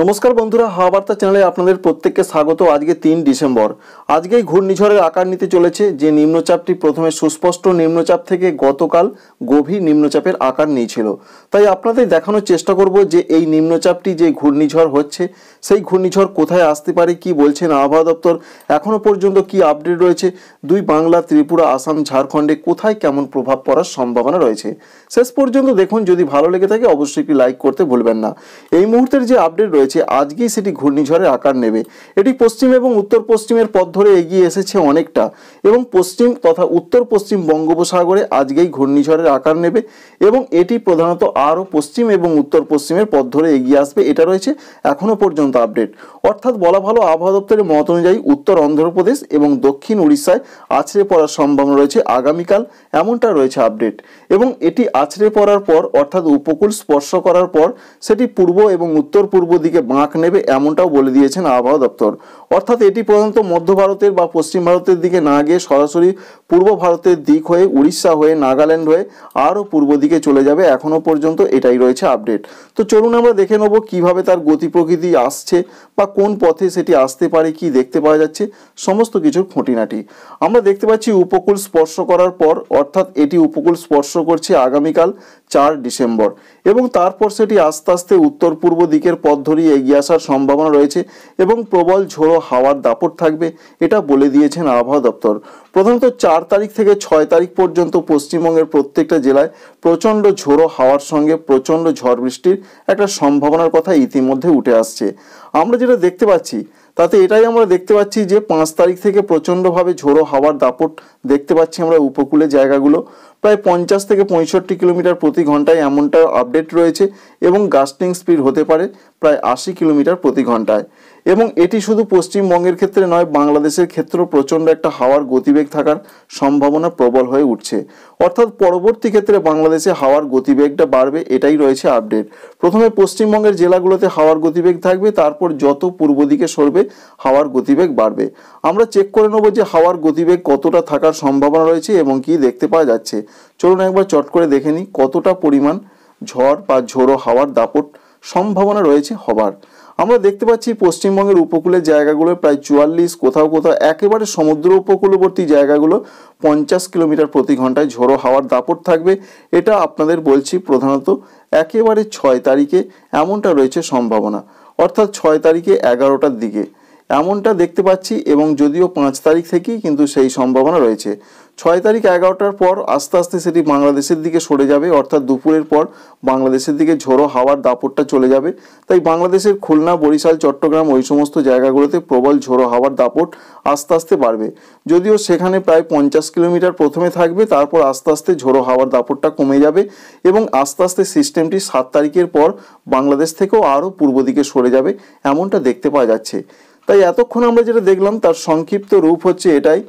নমস্কার বন্ধুরা হাওয়া বার্তা চ্যানেলে আপনাদের প্রত্যেককে স্বাগত আজকে তিন ডিসেম্বর আজকেই ঘূর্ণিঝড়ের আকার নিতে চলেছে যে নিম্নচাপটি প্রথমে সুস্পষ্ট নিম্নচাপ থেকে গতকাল গভীর নিম্নচাপের আকার নিয়েছিল তাই আপনাদের দেখানোর চেষ্টা করব যে এই নিম্নচাপটি যে ঘূর্ণিঝড় হচ্ছে সেই ঘূর্ণিঝড় কোথায় আসতে পারে কি বলছেন আবহাওয়া দপ্তর এখনও পর্যন্ত কি আপডেট রয়েছে দুই বাংলা ত্রিপুরা আসাম ঝাড়খণ্ডে কোথায় কেমন প্রভাব পড়ার সম্ভাবনা রয়েছে শেষ পর্যন্ত দেখুন যদি ভালো লেগে থাকে অবশ্যই একটি লাইক করতে ভুলবেন না এই মুহূর্তের যে আপডেট রয়েছে রয়েছে আজকেই সেটি ঘূর্ণিঝড়ের আকার নেবে এটি পশ্চিম এবং উত্তর পশ্চিমের পথ ধরে এগিয়ে এসেছে অনেকটা এবং পশ্চিম তথা উত্তর পশ্চিম বঙ্গোপসাগরে আজকেই ঘূর্ণিঝড়ের আকার নেবে এবং এটি প্রধানত আরও পশ্চিম এবং উত্তর পশ্চিমের পথ ধরে এগিয়ে আসবে এটা রয়েছে এখনও পর্যন্ত আপডেট অর্থাৎ বলা ভালো আবহাওয়া দপ্তরের মত অনুযায়ী উত্তর অন্ধ্রপ্রদেশ এবং দক্ষিণ উড়িষ্যায় আছড়ে পড়ার সম্ভাবনা রয়েছে আগামীকাল এমনটা রয়েছে আপডেট এবং এটি আছড়ে পড়ার পর অর্থাৎ উপকূল স্পর্শ করার পর সেটি পূর্ব এবং উত্তর পূর্ব দিকে দিকে বাঁক নেবে এমনটাও বলে দিয়েছেন আবহাওয়া দপ্তর অর্থাৎ এটি প্রধানত মধ্য ভারতের বা পশ্চিম ভারতের দিকে না গিয়ে সরাসরি পূর্ব ভারতের দিক হয়ে উড়িষ্যা হয়ে নাগাল্যান্ড হয়ে আরও পূর্ব দিকে চলে যাবে এখনও পর্যন্ত এটাই রয়েছে আপডেট তো চলুন আমরা দেখে নেব কীভাবে তার গতি প্রকৃতি আসছে বা কোন পথে সেটি আসতে পারে কি দেখতে পাওয়া যাচ্ছে সমস্ত কিছুর খুঁটিনাটি আমরা দেখতে পাচ্ছি উপকূল স্পর্শ করার পর অর্থাৎ এটি উপকূল স্পর্শ করছে আগামীকাল চার ডিসেম্বর এবং তারপর সেটি আস্তে আস্তে উত্তর পূর্ব দিকের পথ ধরিয়ে এগিয়ে আসার সম্ভাবনা রয়েছে এবং প্রবল ঝোড়ো হাওয়ার দাপট থাকবে এটা বলে দিয়েছেন আবহাওয়া দপ্তর প্রধানত চার তারিখ থেকে ছয় তারিখ পর্যন্ত পশ্চিমবঙ্গের প্রত্যেকটা জেলায় প্রচণ্ড ঝোড়ো হাওয়ার সঙ্গে প্রচণ্ড ঝড় বৃষ্টির একটা সম্ভাবনার কথা ইতিমধ্যে উঠে আসছে আমরা যেটা দেখতে পাচ্ছি তাতে এটাই আমরা দেখতে পাচ্ছি যে পাঁচ তারিখ থেকে প্রচণ্ডভাবে ঝোড়ো হাওয়ার দাপট দেখতে পাচ্ছি আমরা উপকূলে জায়গাগুলো প্রায় পঞ্চাশ থেকে পঁয়ষট্টি কিলোমিটার প্রতি ঘন্টায় এমনটা আপডেট রয়েছে এবং গাস্টিং স্পিড হতে পারে প্রায় আশি কিলোমিটার প্রতি ঘন্টায় এবং এটি শুধু পশ্চিমবঙ্গের ক্ষেত্রে নয় বাংলাদেশের ক্ষেত্রেও প্রচণ্ড একটা হাওয়ার গতিবেগ থাকার সম্ভাবনা প্রবল হয়ে উঠছে অর্থাৎ পরবর্তী ক্ষেত্রে বাংলাদেশে হাওয়ার গতিবেগটা বাড়বে এটাই রয়েছে আপডেট প্রথমে পশ্চিমবঙ্গের জেলাগুলোতে হাওয়ার গতিবেগ থাকবে তারপর যত পূর্ব দিকে সরবে হাওয়ার গতিবেগ বাড়বে আমরা চেক করে নেব যে হাওয়ার গতিবেগ কতটা থাকার সম্ভাবনা রয়েছে এবং কি দেখতে পাওয়া যাচ্ছে চলুন একবার চট করে দেখে নিই কতটা পরিমাণ ঝড় বা ঝোড়ো হাওয়ার দাপট সম্ভাবনা রয়েছে হবার আমরা দেখতে পাচ্ছি পশ্চিমবঙ্গের উপকূলের জায়গাগুলো প্রায় চুয়াল্লিশ কোথাও কোথাও একেবারে সমুদ্র উপকূলবর্তী জায়গাগুলো পঞ্চাশ কিলোমিটার প্রতি ঘন্টায় ঝোড়ো হাওয়ার দাপট থাকবে এটা আপনাদের বলছি প্রধানত একেবারে ছয় তারিখে এমনটা রয়েছে সম্ভাবনা অর্থাৎ ছয় তারিখে এগারোটার দিকে এমনটা দেখতে পাচ্ছি এবং যদিও পাঁচ তারিখ থেকেই কিন্তু সেই সম্ভাবনা রয়েছে ছয় তারিখ এগারোটার পর আস্তে আস্তে সেটি বাংলাদেশের দিকে সরে যাবে অর্থাৎ দুপুরের পর বাংলাদেশের দিকে ঝোড়ো হাওয়ার দাপটটা চলে যাবে তাই বাংলাদেশের খুলনা বরিশাল চট্টগ্রাম ওই সমস্ত জায়গাগুলোতে প্রবল ঝোড়ো হাওয়ার দাপট আস্তে আস্তে বাড়বে যদিও সেখানে প্রায় পঞ্চাশ কিলোমিটার প্রথমে থাকবে তারপর আস্তে আস্তে ঝোড়ো হাওয়ার দাপটটা কমে যাবে এবং আস্তে আস্তে সিস্টেমটি সাত তারিখের পর বাংলাদেশ থেকেও আরও পূর্ব দিকে সরে যাবে এমনটা দেখতে পাওয়া যাচ্ছে তাই এতক্ষণ আমরা যেটা দেখলাম তার সংক্ষিপ্ত রূপ হচ্ছে এটাই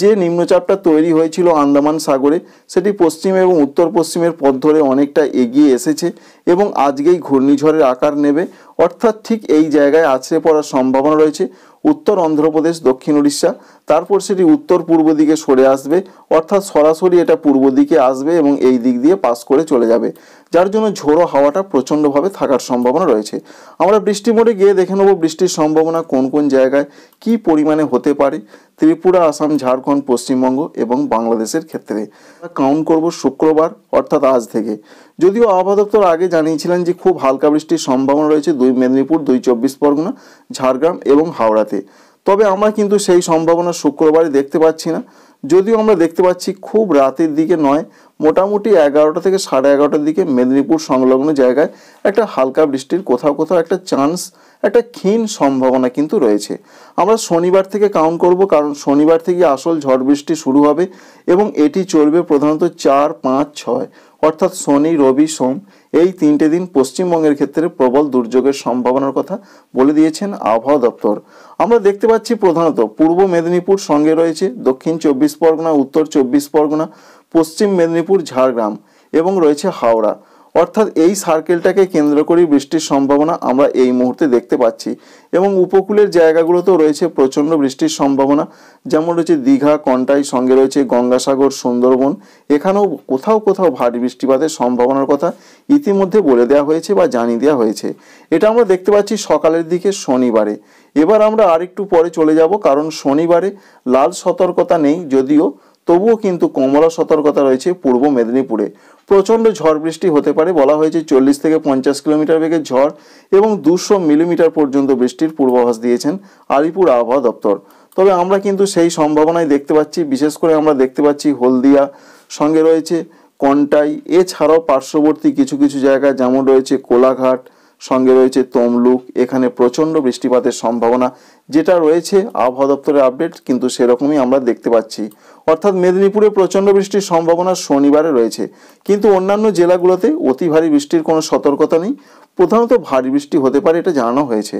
যে নিম্নচাপটা তৈরি হয়েছিল আন্দামান সাগরে সেটি পশ্চিম এবং উত্তর পশ্চিমের পথ ধরে অনেকটা এগিয়ে এসেছে এবং আজকেই ঘূর্ণিঝড়ের আকার নেবে অর্থাৎ ঠিক এই জায়গায় আছড়ে পড়ার সম্ভাবনা রয়েছে উত্তর অন্ধ্রপ্রদেশ দক্ষিণ উড়িষ্যা তারপর সেটি উত্তর পূর্ব দিকে সরে আসবে অর্থাৎ সরাসরি এটা পূর্ব দিকে আসবে এবং এই দিক দিয়ে পাস করে চলে যাবে যার জন্য ঝোড়ো হাওয়াটা প্রচণ্ডভাবে থাকার সম্ভাবনা রয়েছে আমরা বৃষ্টি মোড়ে গিয়ে দেখে নেব বৃষ্টির সম্ভাবনা কোন কোন জায়গায় কি পরিমাণে হতে পারে ত্রিপুরা আসাম ঝাড়খণ্ড পশ্চিমবঙ্গ এবং বাংলাদেশের ক্ষেত্রে কাউন্ট করব শুক্রবার অর্থাৎ আজ থেকে যদিও আবহাওয়া দপ্তর আগে জানিয়েছিলেন যে খুব হালকা বৃষ্টির সম্ভাবনা রয়েছে দুই মেদিনীপুর দুই চব্বিশ পরগনা ঝাড়গ্রাম এবং হাওড়াতে তবে আমরা কিন্তু সেই সম্ভাবনা শুক্রবারে দেখতে পাচ্ছি না যদিও আমরা দেখতে পাচ্ছি খুব রাতের দিকে নয় মোটামুটি এগারোটা থেকে সাড়ে এগারোটার দিকে মেদিনীপুর সংলগ্ন জায়গায় একটা হালকা বৃষ্টির কোথাও কোথাও একটা চান্স একটা ক্ষীণ সম্ভাবনা কিন্তু রয়েছে আমরা শনিবার থেকে কাউন্ট করব কারণ শনিবার থেকে আসল ঝড় বৃষ্টি শুরু হবে এবং এটি চলবে প্রধানত চার পাঁচ ছয় অর্থাৎ শনি রবি সোম এই তিনটে দিন পশ্চিমবঙ্গের ক্ষেত্রে প্রবল দুর্যোগের সম্ভাবনার কথা বলে দিয়েছেন আবহাওয়া দপ্তর আমরা দেখতে পাচ্ছি প্রধানত পূর্ব মেদিনীপুর সঙ্গে রয়েছে দক্ষিণ চব্বিশ পরগনা উত্তর চব্বিশ পরগনা পশ্চিম মেদিনীপুর ঝাড়গ্রাম এবং রয়েছে হাওড়া অর্থাৎ এই সার্কেলটাকে কেন্দ্র করে বৃষ্টির সম্ভাবনা আমরা এই মুহূর্তে দেখতে পাচ্ছি এবং উপকূলের জায়গাগুলোতেও রয়েছে প্রচণ্ড বৃষ্টির সম্ভাবনা যেমন রয়েছে দীঘা কন্টাই সঙ্গে রয়েছে গঙ্গাসাগর সুন্দরবন এখানেও কোথাও কোথাও ভারী বৃষ্টিপাতের সম্ভাবনার কথা ইতিমধ্যে বলে দেওয়া হয়েছে বা জানিয়ে দেওয়া হয়েছে এটা আমরা দেখতে পাচ্ছি সকালের দিকে শনিবারে এবার আমরা আরেকটু পরে চলে যাব কারণ শনিবারে লাল সতর্কতা নেই যদিও তবুও কিন্তু কমলা সতর্কতা রয়েছে পূর্ব মেদিনীপুরে প্রচণ্ড ঝড় বৃষ্টি হতে পারে বলা হয়েছে চল্লিশ থেকে পঞ্চাশ কিলোমিটার বেগে ঝড় এবং দুশো মিলিমিটার পর্যন্ত বৃষ্টির পূর্বাভাস দিয়েছেন আলিপুর আবহাওয়া দপ্তর তবে আমরা কিন্তু সেই সম্ভাবনাই দেখতে পাচ্ছি বিশেষ করে আমরা দেখতে পাচ্ছি হলদিয়া সঙ্গে রয়েছে কন্টাই এছাড়াও পার্শ্ববর্তী কিছু কিছু জায়গা যেমন রয়েছে কোলাঘাট সঙ্গে রয়েছে তমলুক এখানে প্রচণ্ড বৃষ্টিপাতের সম্ভাবনা যেটা রয়েছে আবহাওয়া দপ্তরের আপডেট কিন্তু সেরকমই আমরা দেখতে পাচ্ছি অর্থাৎ মেদিনীপুরে প্রচণ্ড বৃষ্টির সম্ভাবনা শনিবারে রয়েছে কিন্তু অন্যান্য জেলাগুলোতে অতি ভারী বৃষ্টির কোনো সতর্কতা নেই প্রধানত ভারী বৃষ্টি হতে পারে এটা জানানো হয়েছে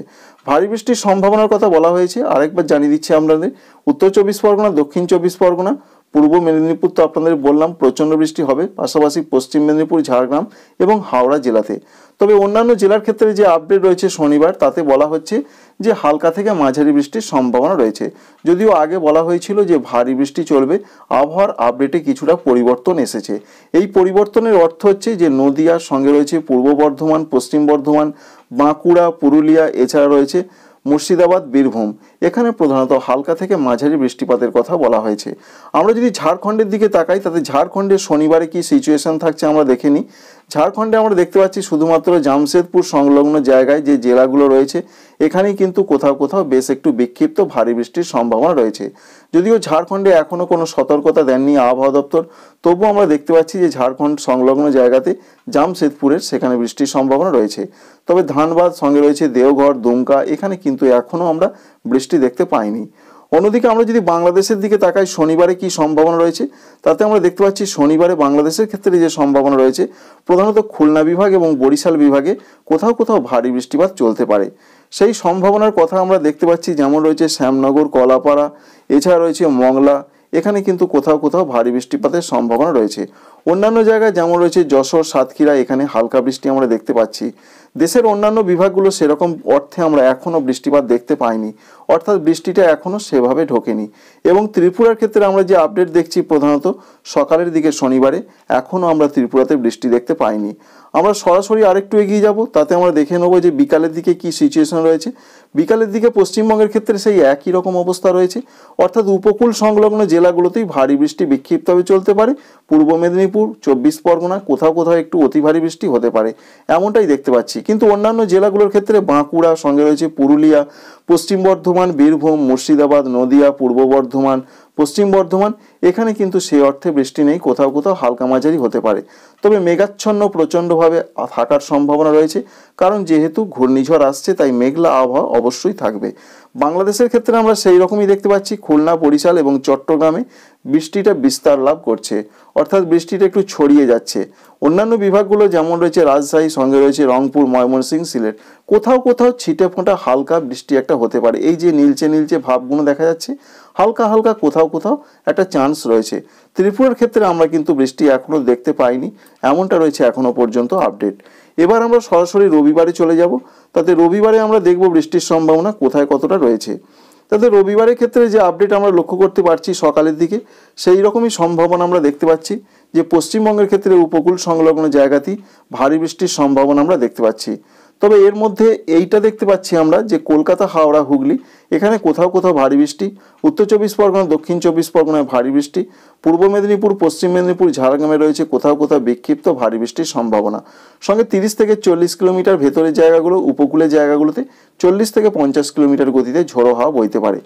ভারী বৃষ্টির সম্ভাবনার কথা বলা হয়েছে আরেকবার জানিয়ে দিচ্ছি আপনাদের উত্তর চব্বিশ পরগনা দক্ষিণ চব্বিশ পরগনা পূর্ব মেদিনীপুর তো আপনাদের বললাম প্রচণ্ড বৃষ্টি হবে পাশাপাশি পশ্চিম মেদিনীপুর ঝাড়গ্রাম এবং হাওড়া জেলাতে তবে অন্যান্য জেলার ক্ষেত্রে যে আপডেট রয়েছে শনিবার তাতে বলা হচ্ছে যে হালকা থেকে মাঝারি বৃষ্টির সম্ভাবনা রয়েছে যদিও আগে বলা হয়েছিল যে ভারী বৃষ্টি চলবে আবহাওয়ার আপডেটে কিছুটা পরিবর্তন এসেছে এই পরিবর্তনের অর্থ হচ্ছে যে নদিয়ার সঙ্গে রয়েছে পূর্ব বর্ধমান পশ্চিম বর্ধমান বাঁকুড়া পুরুলিয়া এছাড়া রয়েছে মুর্শিদাবাদ বীরভূম এখানে প্রধানত হালকা থেকে মাঝারি বৃষ্টিপাতের কথা বলা হয়েছে আমরা যদি ঝাড়খণ্ডের দিকে তাকাই তাতে ঝাড়খণ্ডে শনিবারে কি সিচুয়েশন থাকছে আমরা দেখে নিই ঝাড়খণ্ডে আমরা দেখতে পাচ্ছি শুধুমাত্র জামশেদপুর সংলগ্ন জায়গায় যে জেলাগুলো রয়েছে এখানে কিন্তু কোথাও কোথাও বেশ একটু বিক্ষিপ্ত ভারী বৃষ্টির সম্ভাবনা রয়েছে যদিও ঝাড়খণ্ডে এখনও কোনো সতর্কতা দেননি আবহাওয়া দপ্তর তবুও আমরা দেখতে পাচ্ছি যে ঝাড়খণ্ড সংলগ্ন জায়গাতে জামশেদপুরের সেখানে বৃষ্টির সম্ভাবনা রয়েছে তবে ধানবাদ সঙ্গে রয়েছে দেওঘর দুমকা এখানে কিন্তু এখনও আমরা বৃষ্টি দেখতে পাইনি অন্যদিকে আমরা যদি বাংলাদেশের দিকে তাকাই শনিবারে কি সম্ভাবনা রয়েছে তাতে আমরা দেখতে পাচ্ছি শনিবারে বাংলাদেশের ক্ষেত্রে যে সম্ভাবনা রয়েছে প্রধানত খুলনা বিভাগ এবং বরিশাল বিভাগে কোথাও কোথাও ভারী বৃষ্টিপাত চলতে পারে সেই সম্ভাবনার কথা আমরা দেখতে পাচ্ছি যেমন রয়েছে শ্যামনগর কলাপাড়া এছাড়া রয়েছে মংলা এখানে কিন্তু কোথাও কোথাও ভারী বৃষ্টিপাতের সম্ভাবনা রয়েছে অন্যান্য জায়গায় যেমন রয়েছে যশোর সাতক্ষীরা এখানে হালকা বৃষ্টি আমরা দেখতে পাচ্ছি দেশের অন্যান্য বিভাগগুলো সেরকম অর্থে আমরা এখনও বৃষ্টিপাত দেখতে পাইনি অর্থাৎ বৃষ্টিটা এখনও সেভাবে ঢোকেনি এবং ত্রিপুরার ক্ষেত্রে আমরা যে আপডেট দেখছি প্রধানত সকালের দিকে শনিবারে এখনও আমরা ত্রিপুরাতে বৃষ্টি দেখতে পাইনি আমরা সরাসরি আরেকটু এগিয়ে যাব তাতে আমরা দেখে নেবো যে বিকালের দিকে কি সিচুয়েশন রয়েছে বিকালের দিকে পশ্চিমবঙ্গের ক্ষেত্রে সেই একই রকম অবস্থা রয়েছে অর্থাৎ উপকূল সংলগ্ন জেলাগুলোতেই ভারী বৃষ্টি বিক্ষিপ্তভাবে চলতে পারে পূর্ব মেদিনীপুর মেদিনীপুর চব্বিশ পরগনা কোথাও কোথাও একটু অতি ভারী বৃষ্টি হতে পারে এমনটাই দেখতে পাচ্ছি কিন্তু অন্যান্য জেলাগুলোর ক্ষেত্রে বাঁকুড়া সঙ্গে রয়েছে পুরুলিয়া পশ্চিম বর্ধমান বীরভূম মুর্শিদাবাদ নদিয়া পূর্ব বর্ধমান পশ্চিম বর্ধমান এখানে কিন্তু সেই অর্থে বৃষ্টি নেই কোথাও কোথাও হালকা মাঝারি হতে পারে তবে মেঘাচ্ছন্ন প্রচণ্ডভাবে থাকার সম্ভাবনা রয়েছে কারণ যেহেতু ঘূর্ণিঝড় আসছে তাই মেঘলা আবহাওয়া অবশ্যই থাকবে বাংলাদেশের ক্ষেত্রে আমরা সেই রকমই দেখতে পাচ্ছি খুলনা বরিশাল এবং চট্টগ্রামে বৃষ্টিটা বিস্তার লাভ করছে অর্থাৎ বৃষ্টিটা একটু ছড়িয়ে যাচ্ছে অন্যান্য বিভাগগুলো যেমন রয়েছে রাজশাহী সঙ্গে রয়েছে রংপুর ময়মনসিংহ সিলেট কোথাও কোথাও ছিটে ফোঁটা হালকা বৃষ্টি একটা হতে পারে এই যে নীলচে নীলচে ভাবগুলো দেখা যাচ্ছে হালকা হালকা কোথাও কোথাও একটা চান চান্স রয়েছে ত্রিপুরার ক্ষেত্রে আমরা কিন্তু বৃষ্টি এখনও দেখতে পাইনি এমনটা রয়েছে এখনও পর্যন্ত আপডেট এবার আমরা সরাসরি রবিবারে চলে যাব তাতে রবিবারে আমরা দেখব বৃষ্টির সম্ভাবনা কোথায় কতটা রয়েছে তাতে রবিবারের ক্ষেত্রে যে আপডেট আমরা লক্ষ্য করতে পারছি সকালের দিকে সেই রকমই সম্ভাবনা আমরা দেখতে পাচ্ছি যে পশ্চিমবঙ্গের ক্ষেত্রে উপকূল সংলগ্ন জায়গাতেই ভারী বৃষ্টির সম্ভাবনা আমরা দেখতে পাচ্ছি তবে এর মধ্যে এইটা দেখতে পাচ্ছি আমরা যে কলকাতা হাওড়া হুগলি এখানে কোথাও কোথাও ভারী বৃষ্টি উত্তর চব্বিশ পরগনা দক্ষিণ চব্বিশ পরগনায় ভারী বৃষ্টি পূর্ব মেদিনীপুর পশ্চিম মেদিনীপুর ঝাড়গ্রামে রয়েছে কোথাও কোথাও বিক্ষিপ্ত ভারী বৃষ্টির সম্ভাবনা সঙ্গে তিরিশ থেকে চল্লিশ কিলোমিটার ভেতরের জায়গাগুলো উপকূলের জায়গাগুলোতে চল্লিশ থেকে পঞ্চাশ কিলোমিটার গতিতে ঝোড়ো হাওয়া বইতে পারে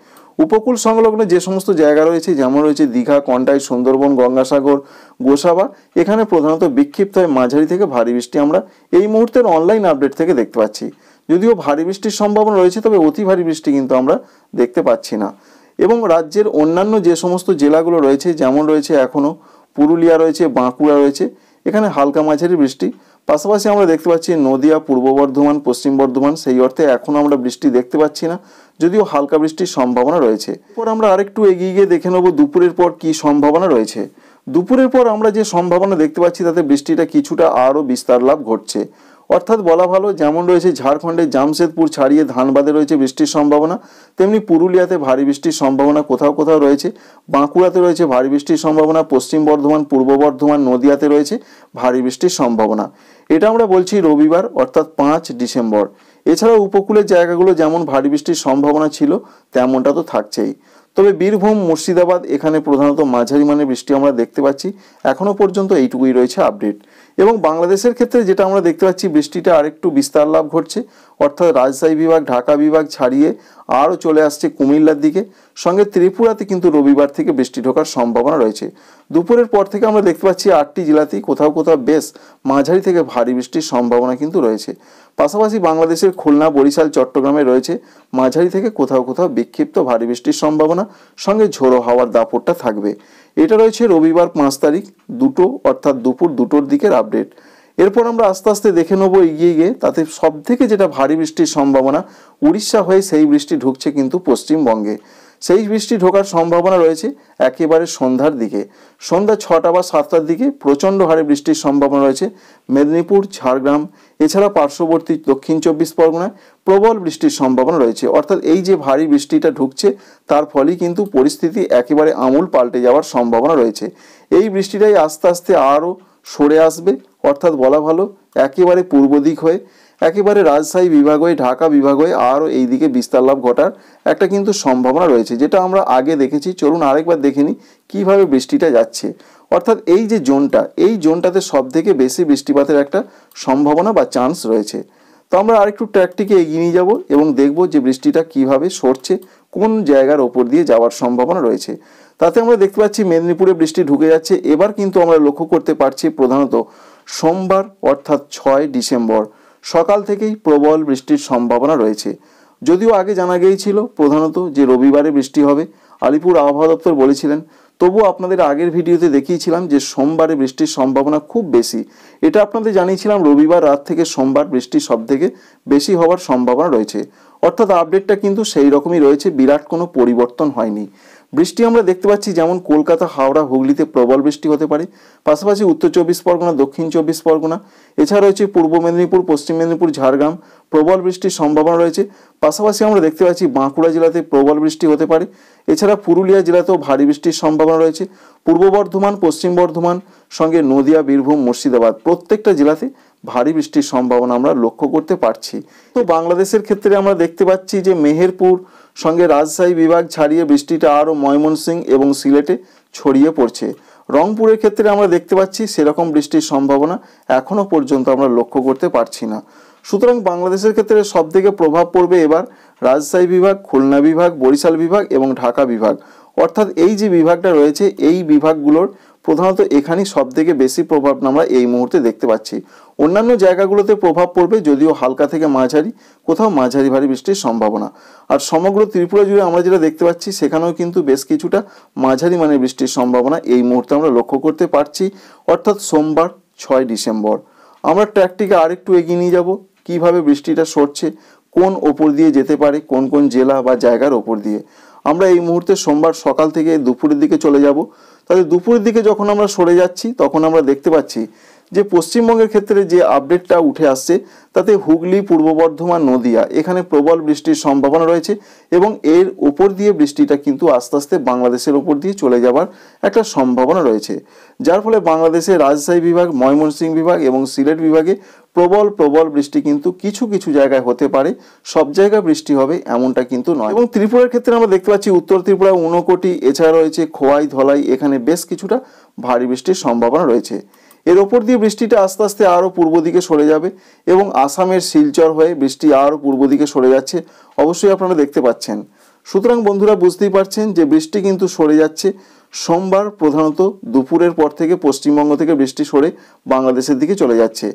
উপকূল সংলগ্ন যে সমস্ত জায়গা রয়েছে যেমন রয়েছে দীঘা কন্টাই সুন্দরবন গঙ্গাসাগর গোসাবা এখানে প্রধানত বিক্ষিপ্ত হয় মাঝারি থেকে ভারী বৃষ্টি আমরা এই মুহূর্তের অনলাইন আপডেট থেকে দেখতে পাচ্ছি যদিও ভারী বৃষ্টির সম্ভাবনা রয়েছে তবে অতি ভারী বৃষ্টি কিন্তু আমরা দেখতে পাচ্ছি না এবং রাজ্যের অন্যান্য যে সমস্ত জেলাগুলো রয়েছে যেমন রয়েছে এখনও পুরুলিয়া রয়েছে বাঁকুড়া রয়েছে এখানে হালকা মাঝারি বৃষ্টি পাশাপাশি আমরা দেখতে পাচ্ছি নদিয়া পূর্ব বর্ধমান পশ্চিম বর্ধমান সেই অর্থে এখনও আমরা বৃষ্টি দেখতে পাচ্ছি না যদিও হালকা বৃষ্টির সম্ভাবনা রয়েছে পর আমরা আরেকটু এগিয়ে গিয়ে দেখে নেব দুপুরের পর কি সম্ভাবনা রয়েছে দুপুরের পর আমরা যে সম্ভাবনা দেখতে পাচ্ছি তাতে বৃষ্টিটা কিছুটা আরও বিস্তার লাভ ঘটছে অর্থাৎ বলা ভালো যেমন রয়েছে ঝাড়খণ্ডের জামশেদপুর ছাড়িয়ে ধানবাদে রয়েছে বৃষ্টির সম্ভাবনা তেমনি পুরুলিয়াতে ভারী বৃষ্টির সম্ভাবনা কোথাও কোথাও রয়েছে বাঁকুড়াতে রয়েছে ভারী বৃষ্টির সম্ভাবনা পশ্চিম বর্ধমান পূর্ব বর্ধমান নদিয়াতে রয়েছে ভারী বৃষ্টির সম্ভাবনা এটা আমরা বলছি রবিবার অর্থাৎ পাঁচ ডিসেম্বর এছাড়া উপকূলের জায়গাগুলো যেমন ভারী বৃষ্টির সম্ভাবনা ছিল তেমনটা তো থাকছেই তবে বীরভূম মুর্শিদাবাদ এখানে প্রধানত মাঝারি মানের বৃষ্টি আমরা দেখতে পাচ্ছি এখনও পর্যন্ত এইটুকুই রয়েছে আপডেট এবং বাংলাদেশের ক্ষেত্রে যেটা আমরা দেখতে পাচ্ছি বৃষ্টিটা আরেকটু বিস্তার লাভ ঘটছে অর্থাৎ রাজশাহী বিভাগ ঢাকা বিভাগ ছাড়িয়ে আরও চলে আসছে কুমিল্লার দিকে সঙ্গে ত্রিপুরাতে কিন্তু রবিবার থেকে বৃষ্টি ঢোকার সম্ভাবনা রয়েছে দুপুরের পর থেকে আমরা দেখতে পাচ্ছি আটটি জেলাতেই কোথাও কোথাও বেশ মাঝারি থেকে ভারী বৃষ্টির সম্ভাবনা কিন্তু রয়েছে পাশাপাশি বাংলাদেশের খুলনা বরিশাল চট্টগ্রামে রয়েছে মাঝারি থেকে কোথাও কোথাও বিক্ষিপ্ত ভারী বৃষ্টির সম্ভাবনা সঙ্গে ঝোড়ো হাওয়ার দাপটটা থাকবে এটা রয়েছে রবিবার পাঁচ তারিখ দুটো অর্থাৎ দুপুর দুটোর দিকের আপডেট এরপর আমরা আস্তে আস্তে দেখে নেবো এগিয়ে গিয়ে তাতে সব থেকে যেটা ভারী বৃষ্টির সম্ভাবনা উড়িষ্যা হয়ে সেই বৃষ্টি ঢুকছে কিন্তু পশ্চিমবঙ্গে সেই বৃষ্টি ঢোকার সম্ভাবনা রয়েছে একেবারে সন্ধ্যার দিকে সন্ধ্যা ছটা বা সাতটার দিকে প্রচণ্ড হারে বৃষ্টির সম্ভাবনা রয়েছে মেদিনীপুর ঝাড়গ্রাম এছাড়া পার্শ্ববর্তী দক্ষিণ চব্বিশ পরগনায় প্রবল বৃষ্টির সম্ভাবনা রয়েছে অর্থাৎ এই যে ভারী বৃষ্টিটা ঢুকছে তার ফলেই কিন্তু পরিস্থিতি একেবারে আমূল পাল্টে যাওয়ার সম্ভাবনা রয়েছে এই বৃষ্টিটাই আস্তে আস্তে আরও সরে আসবে অর্থাৎ বলা ভালো একেবারে পূর্ব দিক হয়ে একেবারে রাজশাহী বিভাগ হয়ে ঢাকা বিভাগ হয়ে আরও এই দিকে বিস্তার লাভ ঘটার একটা কিন্তু সম্ভাবনা রয়েছে যেটা আমরা আগে দেখেছি চলুন আরেকবার দেখে নিই কীভাবে বৃষ্টিটা যাচ্ছে অর্থাৎ এই যে জোনটা এই জোনটাতে সব থেকে বেশি বৃষ্টিপাতের একটা সম্ভাবনা বা চান্স রয়েছে তো আমরা আরেকটু ট্র্যাকটিকে এগিয়ে নিয়ে যাব এবং দেখব যে বৃষ্টিটা কিভাবে সরছে কোন জায়গার ওপর দিয়ে যাওয়ার সম্ভাবনা রয়েছে তাতে আমরা দেখতে পাচ্ছি মেদিনীপুরে বৃষ্টি ঢুকে যাচ্ছে এবার কিন্তু আমরা লক্ষ্য করতে পারছি প্রধানত সোমবার অর্থাৎ ছয় ডিসেম্বর সকাল থেকেই প্রবল বৃষ্টির সম্ভাবনা রয়েছে যদিও আগে জানা গিয়েছিল প্রধানত যে রবিবারে বৃষ্টি হবে আলিপুর আবহাওয়া দপ্তর বলেছিলেন তবু আপনাদের আগের ভিডিওতে দেখিয়েছিলাম যে সোমবারে বৃষ্টির সম্ভাবনা খুব বেশি এটা আপনাদের জানিয়েছিলাম রবিবার রাত থেকে সোমবার বৃষ্টি সব থেকে বেশি হওয়ার সম্ভাবনা রয়েছে অর্থাৎ আপডেটটা কিন্তু সেই রকমই রয়েছে বিরাট কোনো পরিবর্তন হয়নি বৃষ্টি আমরা দেখতে পাচ্ছি যেমন কলকাতা হাওড়া হুগলিতে প্রবল বৃষ্টি হতে পারে পাশাপাশি উত্তর চব্বিশ পরগনা দক্ষিণ চব্বিশ পরগনা এছাড়া রয়েছে পূর্ব মেদিনীপুর পশ্চিম মেদিনীপুর ঝাড়গ্রাম প্রবল বৃষ্টির সম্ভাবনা রয়েছে পাশাপাশি আমরা দেখতে পাচ্ছি বাঁকুড়া জেলাতে প্রবল বৃষ্টি হতে পারে এছাড়া পুরুলিয়া জেলাতেও ভারী বৃষ্টির সম্ভাবনা রয়েছে পূর্ব বর্ধমান পশ্চিম বর্ধমান সঙ্গে নদিয়া বীরভূম মুর্শিদাবাদ প্রত্যেকটা জেলাতে ভারী বৃষ্টির সম্ভাবনা আমরা লক্ষ্য করতে পারছি তো বাংলাদেশের ক্ষেত্রে আমরা দেখতে পাচ্ছি যে মেহেরপুর সঙ্গে রাজশাহী বিভাগ ছাড়িয়ে বৃষ্টিটা আরও ময়মনসিংহ এবং সিলেটে ছড়িয়ে পড়ছে রংপুরের ক্ষেত্রে আমরা দেখতে পাচ্ছি সেরকম বৃষ্টির সম্ভাবনা এখনও পর্যন্ত আমরা লক্ষ্য করতে পারছি না সুতরাং বাংলাদেশের ক্ষেত্রে সব থেকে প্রভাব পড়বে এবার রাজশাহী বিভাগ খুলনা বিভাগ বরিশাল বিভাগ এবং ঢাকা বিভাগ অর্থাৎ এই যে বিভাগটা রয়েছে এই বিভাগগুলোর প্রধানত এখানেই সব থেকে বেশি প্রভাব আমরা এই মুহূর্তে দেখতে পাচ্ছি অন্যান্য জায়গাগুলোতে প্রভাব পড়বে যদিও হালকা থেকে মাঝারি কোথাও মাঝারি ভারী বৃষ্টির সম্ভাবনা আর সমগ্র ত্রিপুরা জুড়ে আমরা যেটা দেখতে পাচ্ছি সেখানেও কিন্তু বেশ কিছুটা মাঝারি মানের বৃষ্টির সম্ভাবনা এই মুহূর্তে আমরা লক্ষ্য করতে পারছি অর্থাৎ সোমবার ছয় ডিসেম্বর আমরা ট্র্যাকটিকে আরেকটু এগিয়ে নিয়ে যাব কিভাবে বৃষ্টিটা সরছে কোন ওপর দিয়ে যেতে পারে কোন কোন জেলা বা জায়গার ওপর দিয়ে আমরা এই মুহূর্তে সোমবার সকাল থেকে দুপুরের দিকে চলে যাব তাদের দুপুরের দিকে যখন আমরা সরে যাচ্ছি তখন আমরা দেখতে পাচ্ছি যে পশ্চিমবঙ্গের ক্ষেত্রে যে আপডেটটা উঠে আসছে তাতে হুগলি পূর্ব বর্ধমান নদিয়া এখানে প্রবল বৃষ্টির সম্ভাবনা রয়েছে এবং এর ওপর দিয়ে বৃষ্টিটা কিন্তু আস্তে আস্তে বাংলাদেশের ওপর দিয়ে চলে যাবার একটা সম্ভাবনা রয়েছে যার ফলে বাংলাদেশের রাজশাহী বিভাগ ময়মনসিংহ বিভাগ এবং সিলেট বিভাগে প্রবল প্রবল বৃষ্টি কিন্তু কিছু কিছু জায়গায় হতে পারে সব জায়গায় বৃষ্টি হবে এমনটা কিন্তু নয় এবং ত্রিপুরার ক্ষেত্রে আমরা দেখতে পাচ্ছি উত্তর ত্রিপুরা উনকোটি এছাড়া রয়েছে খোয়াই ধলাই এখানে বেশ কিছুটা ভারী বৃষ্টির সম্ভাবনা রয়েছে এর ওপর দিয়ে বৃষ্টিটা আস্তে আস্তে আরও পূর্ব দিকে সরে যাবে এবং আসামের শিলচর হয়ে বৃষ্টি আরও পূর্ব দিকে সরে যাচ্ছে অবশ্যই আপনারা দেখতে পাচ্ছেন সুতরাং বন্ধুরা বুঝতেই পারছেন যে বৃষ্টি কিন্তু সরে যাচ্ছে সোমবার প্রধানত দুপুরের পর থেকে পশ্চিমবঙ্গ থেকে বৃষ্টি সরে বাংলাদেশের দিকে চলে যাচ্ছে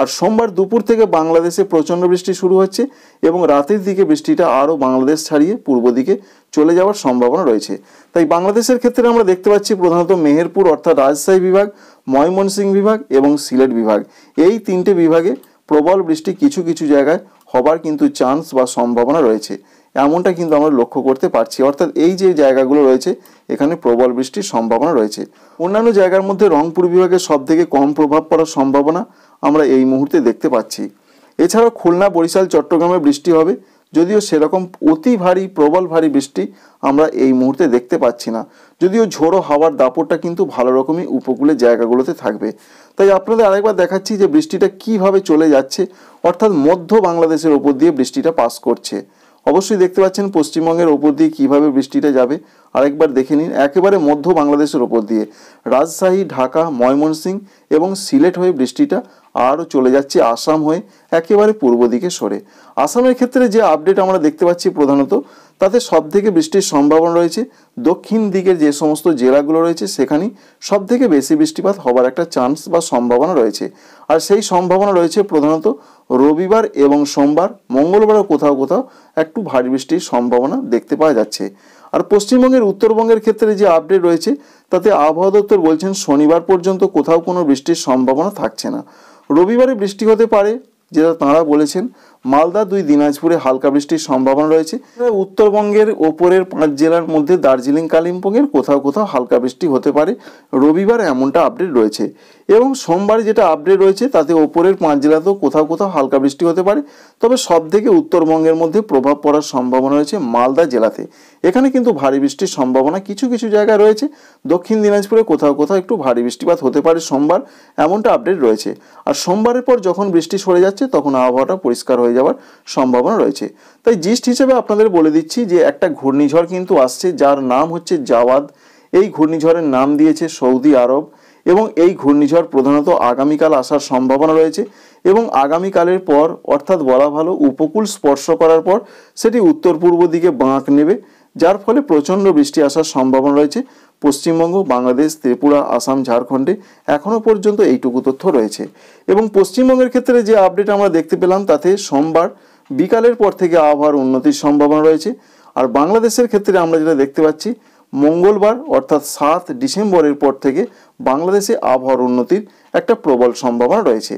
আর সোমবার দুপুর থেকে বাংলাদেশে প্রচণ্ড বৃষ্টি শুরু হচ্ছে এবং রাতের দিকে বৃষ্টিটা আরও বাংলাদেশ ছাড়িয়ে পূর্ব দিকে চলে যাওয়ার সম্ভাবনা রয়েছে তাই বাংলাদেশের ক্ষেত্রে আমরা দেখতে পাচ্ছি প্রধানত মেহেরপুর অর্থাৎ রাজশাহী বিভাগ ময়মনসিংহ বিভাগ এবং সিলেট বিভাগ এই তিনটে বিভাগে প্রবল বৃষ্টি কিছু কিছু জায়গায় হবার কিন্তু চান্স বা সম্ভাবনা রয়েছে এমনটা কিন্তু আমরা লক্ষ্য করতে পারছি অর্থাৎ এই যে জায়গাগুলো রয়েছে এখানে প্রবল বৃষ্টির সম্ভাবনা রয়েছে অন্যান্য জায়গার মধ্যে রংপুর সব সবথেকে কম প্রভাব পড়ার সম্ভাবনা আমরা এই মুহূর্তে দেখতে পাচ্ছি এছাড়াও খুলনা বরিশাল চট্টগ্রামে বৃষ্টি হবে যদিও সেরকম অতি ভারী প্রবল ভারী বৃষ্টি আমরা এই মুহূর্তে দেখতে পাচ্ছি না যদিও ঝোড়ো হাওয়ার দাপটটা কিন্তু ভালো রকমই উপকূলের জায়গাগুলোতে থাকবে তাই আপনাদের আরেকবার দেখাচ্ছি যে বৃষ্টিটা কিভাবে চলে যাচ্ছে অর্থাৎ মধ্য বাংলাদেশের ওপর দিয়ে বৃষ্টিটা পাস করছে অবশ্যই দেখতে পাচ্ছেন পশ্চিমবঙ্গের ওপর দিয়ে কীভাবে বৃষ্টিটা যাবে আরেকবার দেখে নিন একেবারে মধ্য বাংলাদেশের ওপর দিয়ে রাজশাহী ঢাকা ময়মনসিং এবং সিলেট হয়ে বৃষ্টিটা আরও চলে যাচ্ছে আসাম হয়ে একেবারে পূর্ব দিকে সরে আসামের ক্ষেত্রে যে আপডেট আমরা দেখতে পাচ্ছি প্রধানত তাতে সব থেকে বৃষ্টির সম্ভাবনা রয়েছে দক্ষিণ দিকের যে সমস্ত জেলাগুলো রয়েছে সেখানেই সব থেকে বেশি বৃষ্টিপাত হবার একটা চান্স বা সম্ভাবনা রয়েছে আর সেই সম্ভাবনা রয়েছে প্রধানত রবিবার এবং সোমবার মঙ্গলবারও কোথাও কোথাও একটু ভারী বৃষ্টির সম্ভাবনা দেখতে পাওয়া যাচ্ছে আর পশ্চিমবঙ্গের উত্তরবঙ্গের ক্ষেত্রে যে আপডেট রয়েছে তাতে আবহাওয়া দপ্তর বলছেন শনিবার পর্যন্ত কোথাও কোনো বৃষ্টির সম্ভাবনা থাকছে না রবিবারে বৃষ্টি হতে পারে যেটা তাঁরা বলেছেন মালদা দুই দিনাজপুরে হালকা বৃষ্টির সম্ভাবনা রয়েছে উত্তরবঙ্গের ওপরের পাঁচ জেলার মধ্যে দার্জিলিং কালিম্পংয়ের কোথাও কোথাও হালকা বৃষ্টি হতে পারে রবিবার এমনটা আপডেট রয়েছে এবং সোমবার যেটা আপডেট রয়েছে তাতে ওপরের পাঁচ জেলাতেও কোথাও কোথাও হালকা বৃষ্টি হতে পারে তবে সব থেকে উত্তরবঙ্গের মধ্যে প্রভাব পড়ার সম্ভাবনা রয়েছে মালদা জেলাতে এখানে কিন্তু ভারী বৃষ্টির সম্ভাবনা কিছু কিছু জায়গায় রয়েছে দক্ষিণ দিনাজপুরে কোথাও কোথাও একটু ভারী বৃষ্টিপাত হতে পারে সোমবার এমনটা আপডেট রয়েছে আর সোমবারের পর যখন বৃষ্টি সরে যাচ্ছে তখন আবহাওয়াটা পরিষ্কার হয়ে হয়ে যাওয়ার সম্ভাবনা রয়েছে তাই জিস্ট হিসেবে আপনাদের বলে দিচ্ছি যে একটা ঘূর্ণিঝড় কিন্তু আসছে যার নাম হচ্ছে জাওয়াদ এই ঘূর্ণিঝড়ের নাম দিয়েছে সৌদি আরব এবং এই ঘূর্ণিঝড় প্রধানত আগামীকাল আসার সম্ভাবনা রয়েছে এবং আগামীকালের পর অর্থাৎ বলা ভালো উপকূল স্পর্শ করার পর সেটি উত্তর পূর্ব দিকে বাঁক নেবে যার ফলে প্রচণ্ড বৃষ্টি আসার সম্ভাবনা রয়েছে পশ্চিমবঙ্গ বাংলাদেশ ত্রিপুরা আসাম ঝাড়খণ্ডে এখনও পর্যন্ত এইটুকু তথ্য রয়েছে এবং পশ্চিমবঙ্গের ক্ষেত্রে যে আপডেট আমরা দেখতে পেলাম তাতে সোমবার বিকালের পর থেকে আবহাওয়ার উন্নতির সম্ভাবনা রয়েছে আর বাংলাদেশের ক্ষেত্রে আমরা যেটা দেখতে পাচ্ছি মঙ্গলবার অর্থাৎ সাত ডিসেম্বরের পর থেকে বাংলাদেশে আবহাওয়ার উন্নতির একটা প্রবল সম্ভাবনা রয়েছে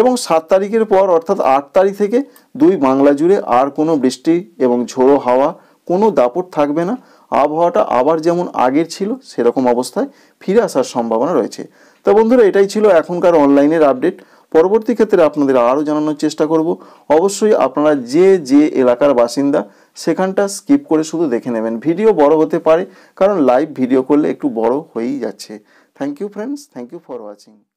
এবং সাত তারিখের পর অর্থাৎ আট তারিখ থেকে দুই বাংলা জুড়ে আর কোনো বৃষ্টি এবং ঝোড়ো হাওয়া কোনো দাপট থাকবে না আবহাওয়াটা আবার যেমন আগের ছিল সেরকম অবস্থায় ফিরে আসার সম্ভাবনা রয়েছে তো বন্ধুরা এটাই ছিল এখনকার অনলাইনের আপডেট পরবর্তী ক্ষেত্রে আপনাদের আরও জানানোর চেষ্টা করব অবশ্যই আপনারা যে যে এলাকার বাসিন্দা সেখানটা স্কিপ করে শুধু দেখে নেবেন ভিডিও বড় হতে পারে কারণ লাইভ ভিডিও করলে একটু বড় হয়েই যাচ্ছে thank you friends thank you for watching